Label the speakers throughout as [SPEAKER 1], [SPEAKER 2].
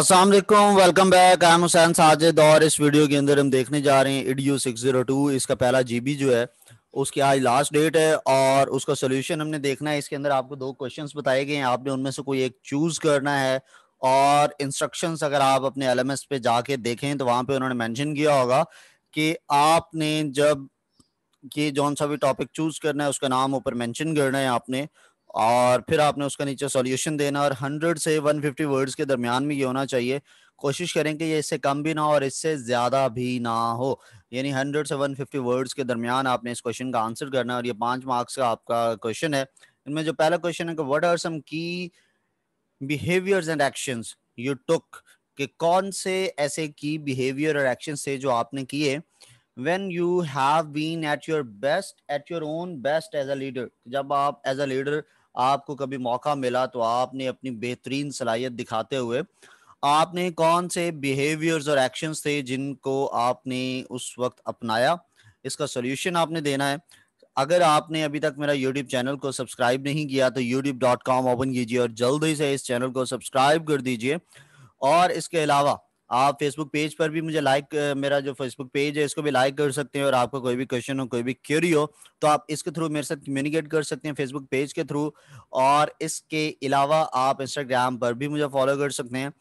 [SPEAKER 1] Aslam welcome back I am Hussain Sajid और इस video के अंदर हम देखने जा रहे हैं इडियो टू इसका पहला जीबी जो है उसकी आज लास्ट डेट है और उसका सोल्यूशन हमने देखना है इसके अंदर आपको दो क्वेश्चन बताए गए हैं आपने उनमें से कोई एक चूज करना है और इंस्ट्रक्शंस अगर आप अपने एस पे जाके देखें तो वहां पे उन्होंने मैंशन किया होगा कि आपने जब कि जौन सा भी टॉपिक चूज करना है उसका नाम ऊपर मैंशन करना है आपने और फिर आपने उसका नीचे सॉल्यूशन देना और 100 से 150 वर्ड्स के दरमियान में ये होना चाहिए कोशिश करें कि ये इससे कम भी ना हो और इससे ज़्यादा भी ना हो यानी 100 से 150 वर्ड्स के दरमियान आपने इस क्वेश्चन का आंसर करना है और ये पांच मार्क्स का आपका क्वेश्चन है इनमें जो पहला क्वेश्चन है कि what are some key behaviours and action you took कि कौन से ऐसे की बिहेवियर और एक्शन थे जो आपने किए when you have been at your best at your own best as a leader जब आप as a leader आपको कभी मौका मिला तो आपने अपनी बेहतरीन सलाहियत दिखाते हुए आपने कौन से बिहेवियर्स और एक्शंस थे जिनको आपने उस वक्त अपनाया इसका सोल्यूशन आपने देना है अगर आपने अभी तक मेरा यूट्यूब चैनल को सब्सक्राइब नहीं किया तो यूट्यूब डॉट कॉम ओपन कीजिए और जल्दी से इस चैनल को सब्सक्राइब कर दीजिए और इसके अलावा आप फेसबुक पेज पर भी मुझे लाइक मेरा जो फेसबुक पेज है इसको भी लाइक कर सकते हैं और आपका कोई भी क्वेश्चन हो कोई भी क्यूरी हो तो आप इसके थ्रू मेरे साथ कम्युनिकेट कर सकते हैं फेसबुक पेज के थ्रू और इसके अलावा आप इंस्टाग्राम पर भी मुझे फॉलो कर सकते हैं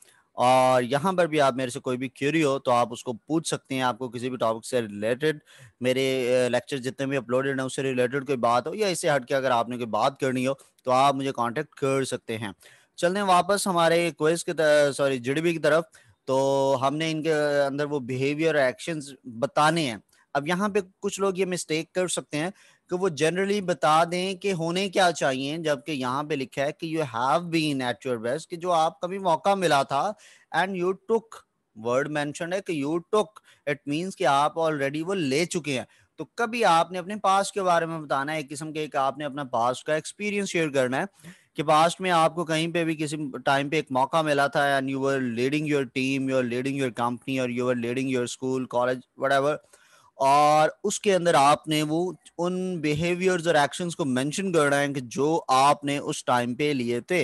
[SPEAKER 1] और यहाँ पर भी आप मेरे से कोई भी क्यूरी हो तो आप उसको पूछ सकते हैं आपको किसी भी टॉपिक से रिलेटेड मेरे लेक्चर जितने भी अपलोडेड हैं उससे रिलेटेड कोई बात हो या इससे हट के अगर आपने कोई बात करनी हो तो आप मुझे कांटेक्ट कर सकते हैं चलते हैं वापस हमारे क्वेस्ट की सॉरी जीडीबी की तरफ तो हमने इनके अंदर वो बिहेवियर एक्शन बताने हैं अब यहाँ पे कुछ लोग ये मिस्टेक कर सकते हैं कि वो जनरली बता दें कि होने क्या चाहिए जबकि यहाँ पे लिखा है कि you have been at your best कि जो आप कभी मौका मिला था and you took word mention है कि यू टुक इट मींस कि आप ऑलरेडी वो ले चुके हैं तो कभी आपने अपने पास के बारे में बताना है एक किस्म के एक आपने अपना पास का एक्सपीरियंस शेयर करना है कि पास्ट में आपको कहीं पे भी किसी टाइम पे एक मौका मिला था and you are leading your team you are leading your company और you are leading your school college what और उसके अंदर आपने वो उन बिहेवियर्स और एक्शंस को मेंशन करना है कि जो आपने उस टाइम पे लिए थे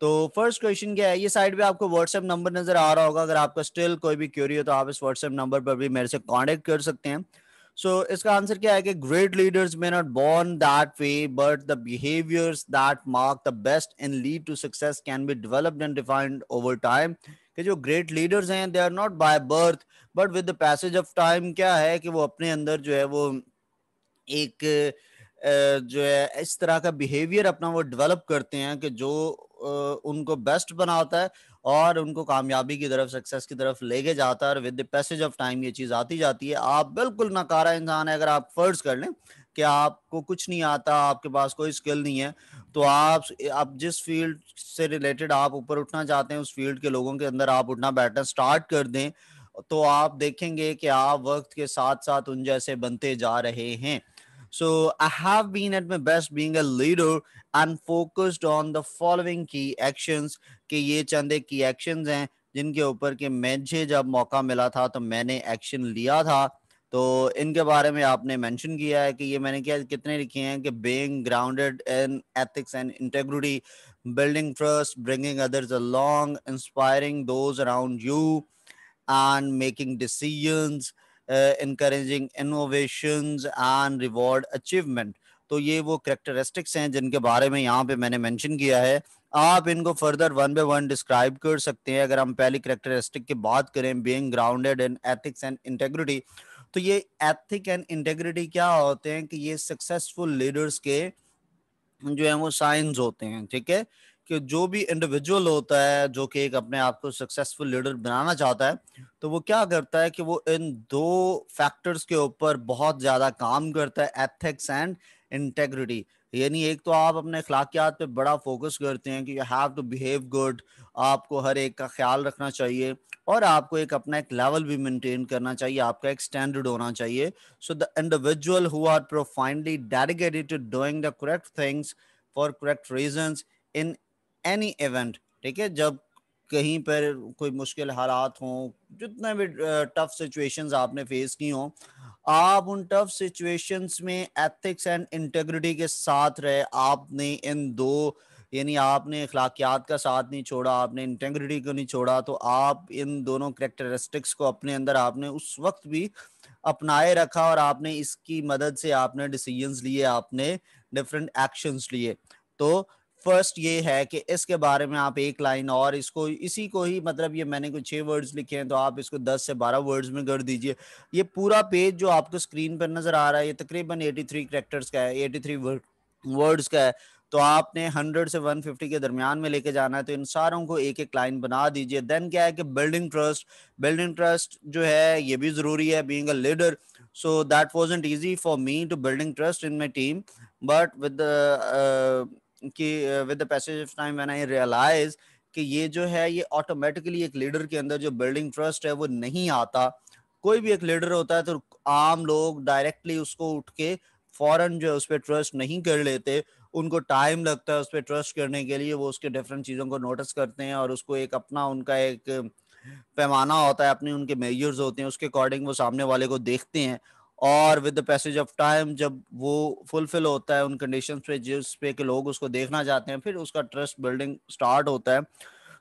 [SPEAKER 1] तो फर्स्ट क्वेश्चन क्या है ये साइड पे आपको व्हाट्सएप नंबर नजर आ रहा होगा अगर आपका स्टिल कोई भी क्यूरी हो तो आप इस व्हाट्सएप नंबर पर भी मेरे से कॉन्टेक्ट कर सकते हैं सो इसका आंसर क्या है कि great leaders may not born that way but the behaviours that mark the best and lead to success can be developed and defined over time कि जो ग्रेट लीडर्स हैं they are not by birth but with the passage of time क्या है कि वो अपने अंदर जो है वो एक जो है इस तरह का बिहेवियर अपना वो डेवलप करते हैं कि जो उनको बेस्ट बनाता है और उनको कामयाबी की तरफ सक्सेस की तरफ लेके जाता है और with the passage of time ये चीज़ आती जाती है आप बिल्कुल नकारा इंसान है अगर आप फर्ज कर लें कि आपको कुछ नहीं आता आपके पास कोई स्किल नहीं है तो आप आप जिस फील्ड से रिलेटेड आप ऊपर उठना चाहते हैं उस फील्ड के लोगों के अंदर आप उठना बैठना स्टार्ट कर दें तो आप देखेंगे कि आप वक्त के साथ साथ उन जैसे बनते जा रहे हैं So I have been at my best being a leader and focused on the following key actions कि ये चंद एक की actions हैं जिनके ऊपर कि मुझे जब मौका मिला था तो मैंने एक्शन लिया था तो इनके बारे में आपने मेंशन किया है कि ये मैंने क्या कितने लिखे हैं कि being grounded in ethics and integrity building trust bringing others along inspiring those around you and making decisions uh, encouraging innovations and reward achievement तो ये वो करेक्टरिस्टिक्स हैं जिनके बारे में यहाँ पे मैंने मेंशन किया है आप इनको further one by one describe कर सकते हैं अगर हम पहली करेक्टरिस्टिक की बात करें being grounded in ethics and integrity तो ये एथिक एंड इंटेग्रिटी क्या होते हैं कि ये सक्सेसफुल लीडर्स के जो है वो साइंस होते हैं ठीक है कि जो भी इंडिविजुअल होता है जो कि एक अपने आप को सक्सेसफुल लीडर बनाना चाहता है तो वो क्या करता है कि वो इन दो फैक्टर्स के ऊपर बहुत ज़्यादा काम करता है एथिक्स एंड इंटेग्रिटी यानी एक तो आप अपने अखलाकियात पे बड़ा फोकस करते हैं कि you have to behave good आपको हर एक का ख्याल रखना चाहिए और आपको एक अपना एक लेवल भी मेंटेन करना चाहिए आपका एक स्टैंडर्ड होना चाहिए so the individual who are profoundly dedicated to doing the correct things for correct reasons in any event ठीक है जब कहीं पर कोई मुश्किल हालात हों जितने भी टफ सिचुएशंस आपने फेस की हों आप उन टफ सिचुएशंस में एथिक्स एंड इंटेग्रिटी के साथ रहे आपने इन दो यानी आपने अखलाकियात का साथ नहीं छोड़ा आपने इंटेग्रिटी को नहीं छोड़ा तो आप इन दोनों करेक्टरिस्टिक्स को अपने अंदर आपने उस वक्त भी अपनाए रखा और आपने इसकी मदद से आपने डिसीजंस लिए आपने डिफरेंट एक्शंस लिए तो फर्स्ट ये है कि इसके बारे में आप एक लाइन और इसको इसी को ही मतलब ये मैंने कुछ छः वर्ड्स लिखे हैं तो आप इसको दस से बारह वर्ड्स में कर दीजिए ये पूरा पेज जो आपको स्क्रीन पर नज़र आ रहा है ये तकरीबन एटी थ्री करेक्टर्स का है एटी थ्री वर्ड्स का है तो आपने हंड्रेड से वन फिफ्टी के दरमियान में लेके जाना है तो इन सारों को एक एक लाइन बना दीजिए देन क्या है कि बिल्डिंग ट्रस्ट बिल्डिंग ट्रस्ट जो है ये भी ज़रूरी है being a leader so that wasn't easy for me to building trust in my team but with कि with the passage of time when I realize कि ये जो है ये ऑटोमेटिकली एक लीडर के अंदर जो बिल्डिंग ट्रस्ट है वो नहीं आता कोई भी एक लीडर होता है तो आम लोग डायरेक्टली उसको उठ के फौरन जो है उस पर ट्रस्ट नहीं कर लेते उनको टाइम लगता है उस पर ट्रस्ट करने के लिए वो उसके डिफरेंट चीज़ों को नोटिस करते हैं और उसको एक अपना उनका एक पैमाना होता है अपने उनके मेजर्स होते हैं उसके अकॉर्डिंग वो सामने वाले को देखते हैं और with the passage of time जब वो फुलफिल होता है उन कंडीशंस पे जिस पे के लोग उसको देखना चाहते हैं फिर उसका ट्रस्ट बिल्डिंग स्टार्ट होता है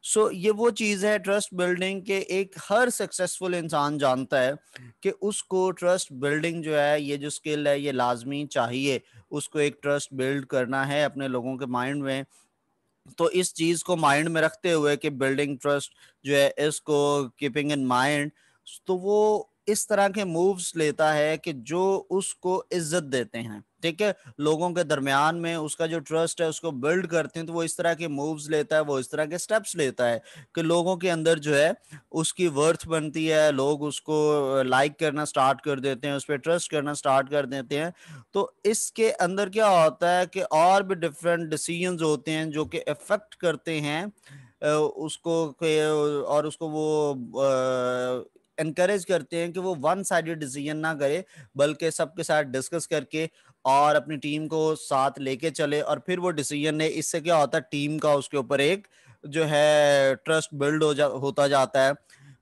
[SPEAKER 1] सो so, ये वो चीज़ है ट्रस्ट बिल्डिंग के एक हर सक्सेसफुल इंसान जानता है कि उसको ट्रस्ट बिल्डिंग जो है ये जो स्किल है ये लाजमी चाहिए उसको एक ट्रस्ट बिल्ड करना है अपने लोगों के माइंड में तो इस चीज़ को माइंड में रखते हुए कि बिल्डिंग ट्रस्ट जो है इसको कीपिंग इन माइंड तो वो इस तरह के मूव्स लेता है कि जो उसको इज्जत देते हैं ठीक है लोगों के दरमियान में उसका जो ट्रस्ट है उसको बिल्ड करते हैं तो वो इस तरह के मूव्स लेता है वो इस तरह के स्टेप्स लेता है कि लोगों के अंदर जो है उसकी वर्थ बनती है लोग उसको लाइक करना स्टार्ट कर देते हैं उस पर ट्रस्ट करना स्टार्ट कर देते हैं तो इसके अंदर क्या होता है कि और भी डिफरेंट डिसीजन होते हैं जो कि इफेक्ट करते हैं उसको और उसको वो इनक्रेज करते हैं कि वो वन साइड डिसीजन ना करे बल्कि सबके साथ डिस्कस करके और अपनी टीम को साथ लेके चले और फिर वो डिसीजन ले इससे क्या होता है टीम का उसके ऊपर एक जो है ट्रस्ट बिल्ड हो जा होता जाता है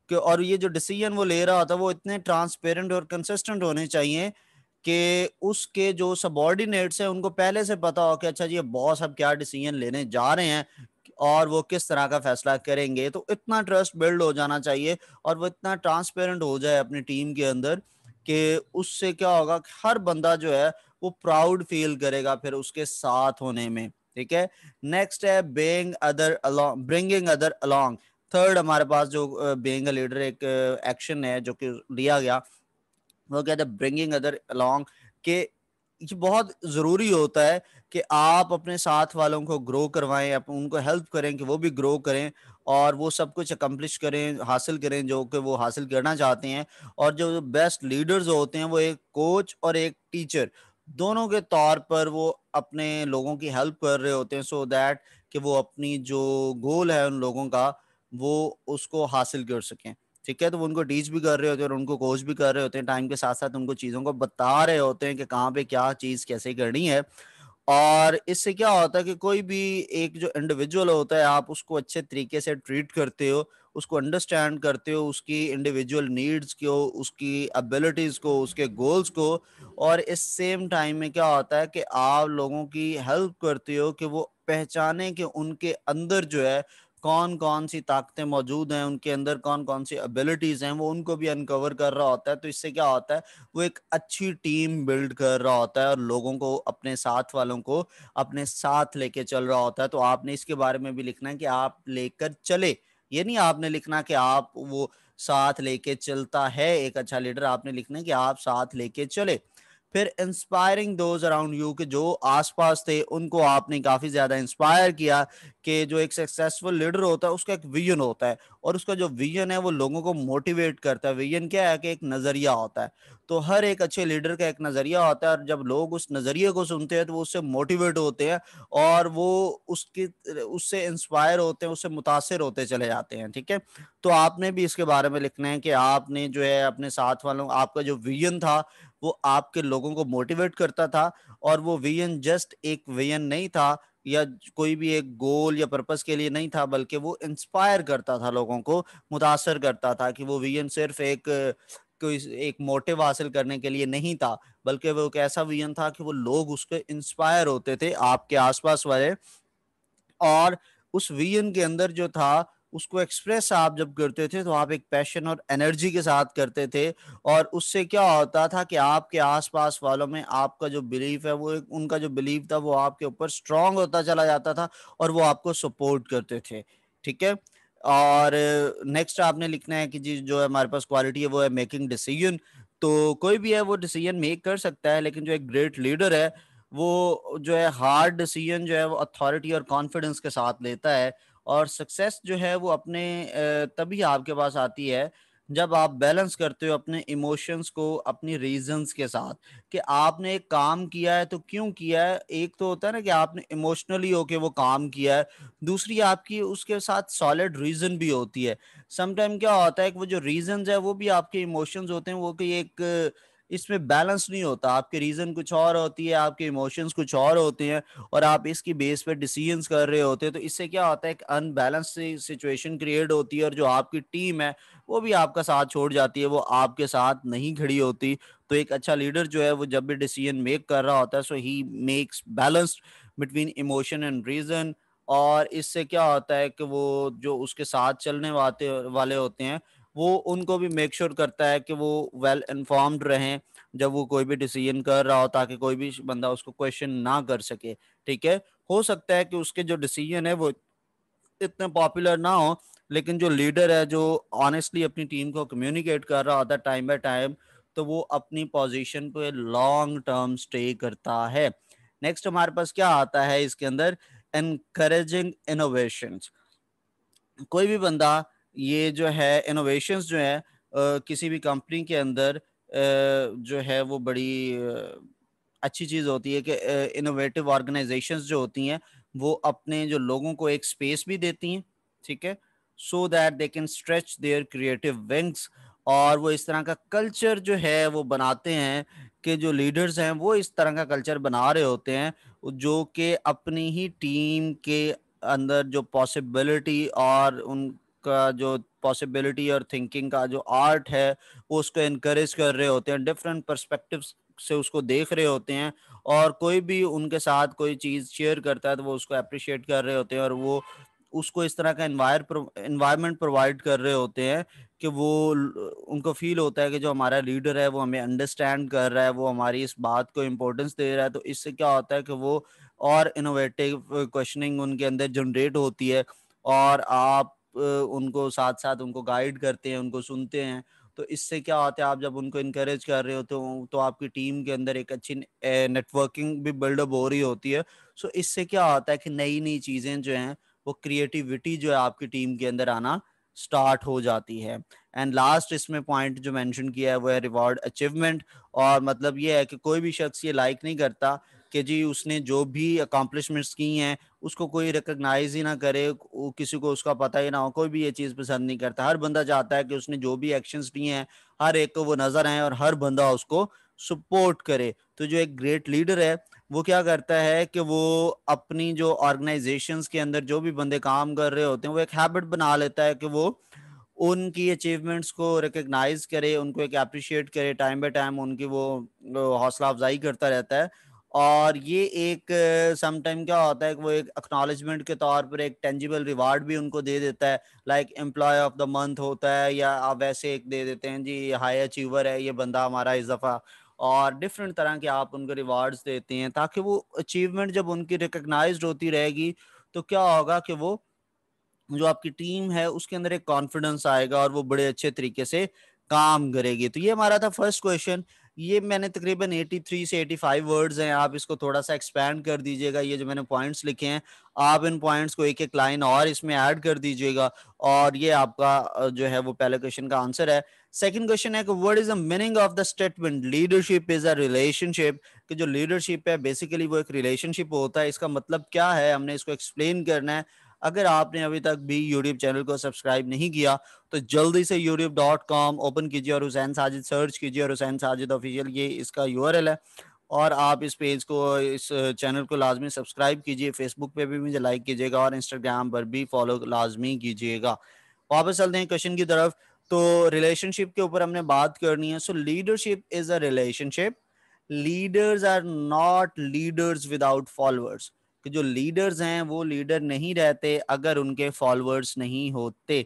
[SPEAKER 1] कि और ये जो डिसीजन वो ले रहा होता है वो इतने ट्रांसपेरेंट और कंसिस्टेंट होने चाहिए कि उसके जो सबॉर्डिनेट्स हैं उनको पहले से पता हो कि अच्छा जी ये बॉस अब क्या डिसीजन लेने जा रहे हैं और वो किस तरह का फैसला करेंगे तो इतना ट्रस्ट बिल्ड हो जाना चाहिए और वो इतना ट्रांसपेरेंट हो जाए अपनी टीम के अंदर कि उससे क्या होगा हर बंदा जो है वो प्राउड फील करेगा फिर उसके साथ होने में ठीक है नेक्स्ट है being other along bringing other along third हमारे पास जो बेइंग लीडर एक एक्शन है जो कि लिया गया वो कहते हैं ब्रिंगिंग अदर अलोंग के ये बहुत ज़रूरी होता है कि आप अपने साथ वालों को ग्रो करवाएं आप उनको हेल्प करें कि वो भी ग्रो करें और वो सब कुछ अकम्पलिश करें हासिल करें जो कि वो हासिल करना चाहते हैं और जो बेस्ट लीडर्स होते हैं वो एक कोच और एक टीचर दोनों के तौर पर वो अपने लोगों की हेल्प कर रहे होते हैं सो so दैट कि वो अपनी जो गोल है उन लोगों का वो उसको हासिल कर सकें ठीक है तो वो उनको टीच भी कर रहे होते हैं और उनको कोच भी कर रहे होते हैं टाइम के साथ साथ उनको चीज़ों को बता रहे होते हैं कि कहाँ पे क्या चीज़ कैसे करनी है और इससे क्या होता है कि कोई भी एक जो इंडिविजुअल होता है आप उसको अच्छे तरीके से ट्रीट करते हो उसको अंडरस्टैंड करते हो उसकी इंडिविजुअल नीड्स को उसकी एबिलिटीज़ को उसके गोल्स को और इस सेम टाइम में क्या होता है कि आप लोगों की हेल्प करते हो कि वो पहचाने कि उनके अंदर जो है कौन कौन सी ताकतें मौजूद हैं उनके अंदर कौन कौन सी एबिलिटीज हैं वो उनको भी अनकवर कर रहा होता है तो इससे क्या होता है वो एक अच्छी टीम बिल्ड कर रहा होता है और लोगों को अपने साथ वालों को अपने साथ लेके चल रहा होता है तो आपने इसके बारे में भी लिखना है कि आप लेकर चले ये नहीं आपने लिखना कि आप वो साथ लेके चलता है एक अच्छा लीडर आपने लिखना है कि आप साथ लेके चले फिर इंस्पायरिंग दोज अराउंड यू के जो आसपास थे उनको आपने काफ़ी ज़्यादा इंस्पायर किया कि जो एक सक्सेसफुल लीडर होता है उसका एक विजन होता है और उसका जो विजन है वो लोगों को मोटिवेट करता है विजन क्या है कि एक नज़रिया होता है तो हर एक अच्छे लीडर का एक नज़रिया होता है और जब लोग उस नज़रिए को सुनते हैं तो वो उससे मोटिवेट होते हैं और वो उसकी उससे इंस्पायर होते हैं उससे मुतासर होते चले जाते हैं ठीक है तो आपने भी इसके बारे में लिखना है कि आपने जो है अपने साथ वालों आपका जो विजन था वो आपके लोगों को मोटिवेट करता था और वो विजन जस्ट एक विजन नहीं था या कोई भी एक गोल या पर्पस के लिए नहीं था बल्कि वो इंस्पायर करता था लोगों को मुतासर करता था कि वो विजन सिर्फ एक कोई एक मोटिव हासिल करने के लिए नहीं था बल्कि वो एक ऐसा विजन था कि वो लोग उसके इंस्पायर होते थे आपके आसपास वाले और उस विजन के अंदर जो था उसको एक्सप्रेस आप जब करते थे तो आप एक पैशन और एनर्जी के साथ करते थे और उससे क्या होता था कि आपके आसपास वालों में आपका जो बिलीफ है वो एक उनका जो बिलीफ था वो आपके ऊपर स्ट्रांग होता चला जाता था और वो आपको सपोर्ट करते थे ठीक है और नेक्स्ट आपने लिखना है कि जी जो हमारे पास क्वालिटी है वो है मेकिंग डिसीजन तो कोई भी है वो डिसीजन मेक कर सकता है लेकिन जो एक ग्रेट लीडर है वो जो है हार्ड डिसीजन जो है वो अथॉरिटी और कॉन्फिडेंस के साथ लेता है और सक्सेस जो है वो अपने तभी आपके पास आती है जब आप बैलेंस करते हो अपने इमोशंस को अपनी रीजंस के साथ कि आपने एक काम किया है तो क्यों किया है एक तो होता है ना कि आपने इमोशनली होके वो काम किया है दूसरी आपकी उसके साथ सॉलिड रीज़न भी होती है समटाइम क्या होता है कि वो जो रीजंस है वो भी आपके इमोशंस होते हैं वो कि एक इसमें बैलेंस नहीं होता आपके रीजन कुछ और होती है आपके इमोशंस कुछ और होते हैं और आप इसकी बेस पर डिसीजन कर रहे होते हैं तो इससे क्या होता है एक अनबैलेंस सिचुएशन क्रिएट होती है और जो आपकी टीम है वो भी आपका साथ छोड़ जाती है वो आपके साथ नहीं खड़ी होती तो एक अच्छा लीडर जो है वो जब भी डिसीजन मेक कर रहा होता है so he makes balance between emotion and reason और इससे क्या होता है कि वो जो उसके साथ चलने वाते वाले होते हैं वो उनको भी मेक श्योर sure करता है कि वो वेल well इन्फॉर्म्ड रहें जब वो कोई भी डिसीजन कर रहा हो ताकि कोई भी बंदा उसको क्वेश्चन ना कर सके ठीक है हो सकता है कि उसके जो डिसीजन है वो इतने पॉपुलर ना हो लेकिन जो लीडर है जो ऑनेस्टली अपनी टीम को कम्युनिकेट कर रहा होता है टाइम बाई टाइम तो वो अपनी पोजिशन पे लॉन्ग टर्म स्टे करता है नेक्स्ट हमारे पास क्या आता है इसके अंदर एनकरेजिंग इनोवेशन कोई भी बंदा ये जो है इनोवेशन जो है किसी भी कंपनी के अंदर जो है वो बड़ी अच्छी चीज़ होती है कि इनोवेटिव ऑर्गेनाइजेशंस जो होती हैं वो अपने जो लोगों को एक स्पेस भी देती हैं ठीक है so that they can stretch their creative wings और वो इस तरह का कल्चर जो है वो बनाते हैं कि जो लीडर्स हैं वो इस तरह का कल्चर बना रहे होते हैं जो कि अपनी ही टीम के अंदर जो पॉसिबिलिटी और उन का जो पॉसिबिलिटी और थिंकिंग का जो आर्ट है वो उसको इनक्रेज कर रहे होते हैं डिफरेंट परस्पेक्टिव से उसको देख रहे होते हैं और कोई भी उनके साथ कोई चीज़ शेयर करता है तो वो उसको अप्रिशिएट कर रहे होते हैं और वो उसको इस तरह का इन्वायरमेंट प्रोवाइड कर रहे होते हैं कि वो उनको फील होता है कि जो हमारा लीडर है वो हमें अंडरस्टैंड कर रहा है वो हमारी इस बात को इम्पोर्टेंस दे रहा है तो इससे क्या होता है कि वो और इनोवेटिव क्वेश्चनिंग उनके अंदर जनरेट होती है और आप उनको साथ साथ उनको गाइड करते हैं उनको सुनते हैं तो इससे क्या होता है आप जब उनको इनकरेज कर रहे होते तो तो आपकी टीम के अंदर एक अच्छी नेटवर्किंग भी बिल्डअप हो रही होती है सो इससे क्या होता है कि नई नई चीज़ें जो हैं वो क्रिएटिविटी जो है आपकी टीम के अंदर आना स्टार्ट हो जाती है एंड लास्ट इसमें पॉइंट जो मेंशन किया है वो है रिवॉर्ड अचीवमेंट और मतलब ये है कि कोई भी शख्स ये लाइक नहीं करता कि जी उसने जो भी अकम्पलिशमेंट्स की हैं उसको कोई रिकग्नाइज ही ना करे किसी को उसका पता ही ना हो कोई भी ये चीज़ पसंद नहीं करता हर बंदा चाहता है कि उसने जो भी एक्शंस लिए हैं हर एक को वो नज़र आए और हर बंदा उसको सपोर्ट करे तो जो एक ग्रेट लीडर है वो क्या करता है कि वो अपनी जो ऑर्गेनाइजेशन के अंदर जो भी बंदे काम कर रहे होते हैं वो एक हैबिट बना लेता है कि वो उनकी अचीवमेंट्स को रिकग्नाइज करे उनको एक अप्रिशिएट करे टाइम बाई टाइम उनकी वो हौसला अफजाई करता रहता है और ये एक समटाइम क्या होता है वो एक एक्नॉलेजमेंट के तौर पर एक टेंजिबल रिवार्ड भी उनको दे देता है like employee of the month होता है या आप वैसे एक दे देते हैं जी हाई अचीवर है ये बंदा हमारा इस दफ़ा और डिफरेंट तरह के आप उनको रिवार्ड्स देते हैं ताकि वो अचीवमेंट जब उनकी रिकग्नाइज होती रहेगी तो क्या होगा कि वो जो आपकी टीम है उसके अंदर एक कॉन्फिडेंस आएगा और वो बड़े अच्छे तरीके से काम करेगी तो ये हमारा था फर्स्ट क्वेश्चन ये मैंने तकरीबन 83 से 85 वर्ड्स हैं आप इसको थोड़ा सा एक्सपैंड कर दीजिएगा ये जो मैंने पॉइंट्स लिखे हैं आप इन पॉइंट्स को एक एक लाइन और इसमें ऐड कर दीजिएगा और ये आपका जो है वो पहले क्वेश्चन का आंसर है सेकंड क्वेश्चन है कि what is the meaning of the statement leadership is a relationship कि जो लीडरशिप है बेसिकली वो एक रिलेशनशिप होता है इसका मतलब क्या है हमने इसको एक्सप्लेन करना है अगर आपने अभी तक भी यूट्यूब चैनल को सब्सक्राइब नहीं किया तो जल्दी से यूट्यूब डॉट कॉम ओपन कीजिए और हुसैन साजिद सर्च कीजिए और हुसैन साजिद ऑफिशियल ये इसका यू है और आप इस पेज को इस चैनल को लाजमी सब्सक्राइब कीजिए फेसबुक पे भी मुझे लाइक कीजिएगा और इंस्टाग्राम पर भी फॉलो लाजमी कीजिएगा वापस चलते हैं क्वेश्चन की तरफ तो रिलेशनशिप के ऊपर हमने बात करनी है so leadership is a relationship leaders are not leaders without followers कि जो लीडर्स हैं वो लीडर नहीं रहते अगर उनके फॉलोअर्स नहीं होते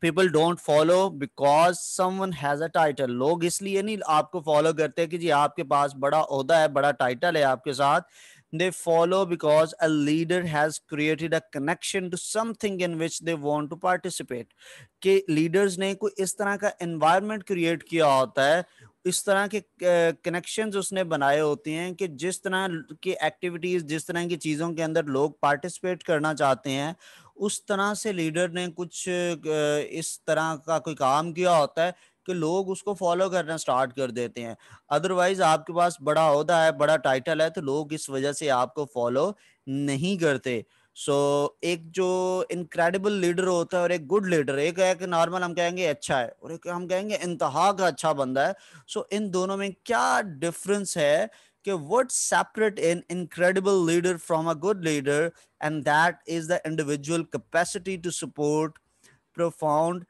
[SPEAKER 1] people don't follow because someone has a title लोग इसलिए नहीं आपको फॉलो करते कि जी आपके पास बड़ा ओहदा है बड़ा टाइटल है आपके साथ they follow because a leader has created a connection to something in which they want to participate कि लीडर्स ने कोई इस तरह का एनवायरमेंट क्रिएट किया होता है इस तरह के कनेक्शंस उसने बनाए होते हैं कि जिस तरह की एक्टिविटीज जिस तरह की चीज़ों के अंदर लोग पार्टिसिपेट करना चाहते हैं उस तरह से लीडर ने कुछ इस तरह का कोई काम किया होता है कि लोग उसको फॉलो करना स्टार्ट कर देते हैं अदरवाइज आपके पास बड़ा अहदा है बड़ा टाइटल है तो लोग इस वजह से आपको फॉलो नहीं करते सो so, एक जो इनक्रेडिबल लीडर होता है और एक गुड लीडर एक है कि नॉर्मल हम कहेंगे अच्छा है और एक हम कहेंगे इंतहा का अच्छा बंदा है सो so, इन दोनों में क्या डिफरेंस है कि what separate in incredible leader from a good leader and that is the individual capacity to support profound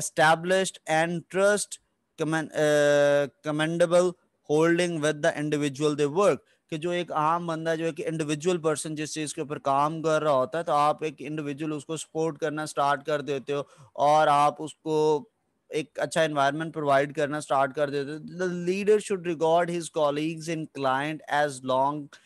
[SPEAKER 1] established and trust commendable holding with the individual they work कि जो एक आम बंदा जो एक इंडिविजुअल पर्सन जिस चीज़ के ऊपर काम कर रहा होता है तो आप एक इंडिविजुअल उसको सपोर्ट करना स्टार्ट कर देते हो और आप उसको एक अच्छा एनवायरनमेंट प्रोवाइड करना स्टार्ट कर देते हो the leader should record his colleagues in client as long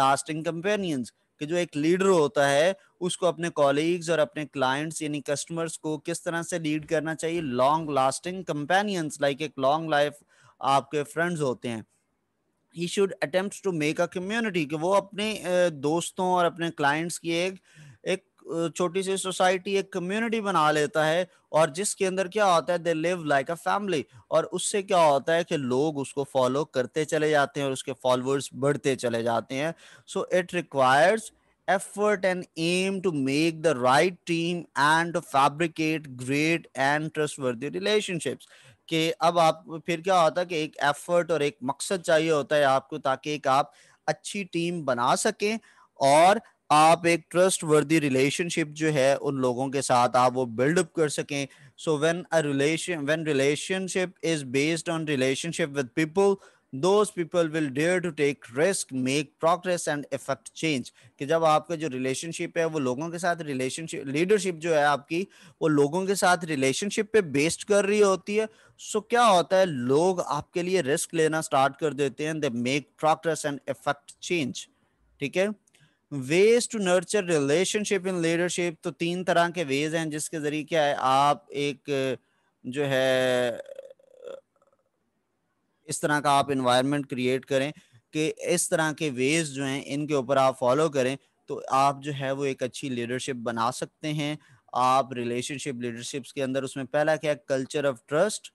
[SPEAKER 1] lasting companions कि जो एक लीडर होता है उसको अपने कॉलीग्स और अपने क्लाइंट्स यानी कस्टमर्स को किस तरह से लीड करना चाहिए लॉन्ग लास्टिंग कंपेनियंस लाइक एक लॉन्ग लाइफ आपके फ्रेंड्स होते हैं he should attempt to make a community कि वो अपने दोस्तों और अपने क्लाइंट्स की एक एक छोटी सी सोसाइटी एक कम्युनिटी बना लेता है और जिसके अंदर क्या होता है they live like a family और उससे क्या होता है कि लोग उसको फॉलो करते चले जाते हैं और उसके फॉलोअर्स बढ़ते चले जाते हैं so it requires and aim to make the right team and to to great and and trustworthy relationships कि अब आप फिर क्या होता है कि एक एफर्ट और एक मकसद चाहिए होता है आपको ताकि एक आप अच्छी टीम बना सकें और आप एक ट्रस्ट वर्दी रिलेशनशिप जो है उन लोगों के साथ आप वो बिल्डअप कर सकें so when a relation when relationship is based on relationship with people those people will dare to take risk make progress and effect change कि जब आपका जो रिलेशनशिप है वो लोगों के साथ रिलेशनशिप लीडरशिप जो है आपकी वो लोगों के साथ रिलेशनशिप पे बेस्ड कर रही होती है सो so क्या होता है लोग आपके लिए रिस्क लेना स्टार्ट कर देते हैं they make progress and effect change ठीक है ways to nurture relationship in leadership तो तीन तरह के वेज हैं जिसके जरिए क्या है आप एक जो है इस तरह का आप इन्वायरमेंट क्रिएट करें कि इस तरह के वेज जो हैं इनके ऊपर आप फॉलो करें तो आप जो है वो एक अच्छी लीडरशिप बना सकते हैं आप रिलेशनशिप लीडरशिप्स के अंदर उसमें पहला क्या culture of trust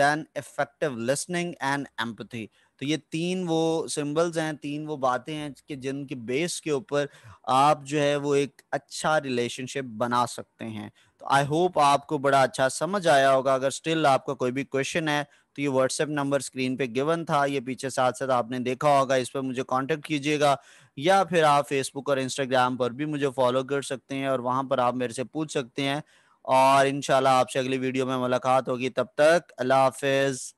[SPEAKER 1] then effective listening and empathy तो ये तीन वो सिंबल्स हैं तीन वो बातें हैं कि जिनके बेस के ऊपर आप जो है वो एक अच्छा रिलेशनशिप बना सकते हैं तो आई होप आपको बड़ा अच्छा समझ आया होगा अगर स्टिल आपका कोई भी क्वेश्चन है तो ये व्हाट्सएप नंबर स्क्रीन पे गिवन था ये पीछे साथ साथ आपने देखा होगा इस पर मुझे कांटेक्ट कीजिएगा या फिर आप फेसबुक और इंस्टाग्राम पर भी मुझे फॉलो कर सकते हैं और वहां पर आप मेरे से पूछ सकते हैं और इनशाला आपसे अगली वीडियो में मुलाकात होगी तब तक अल्लाह हाफिज़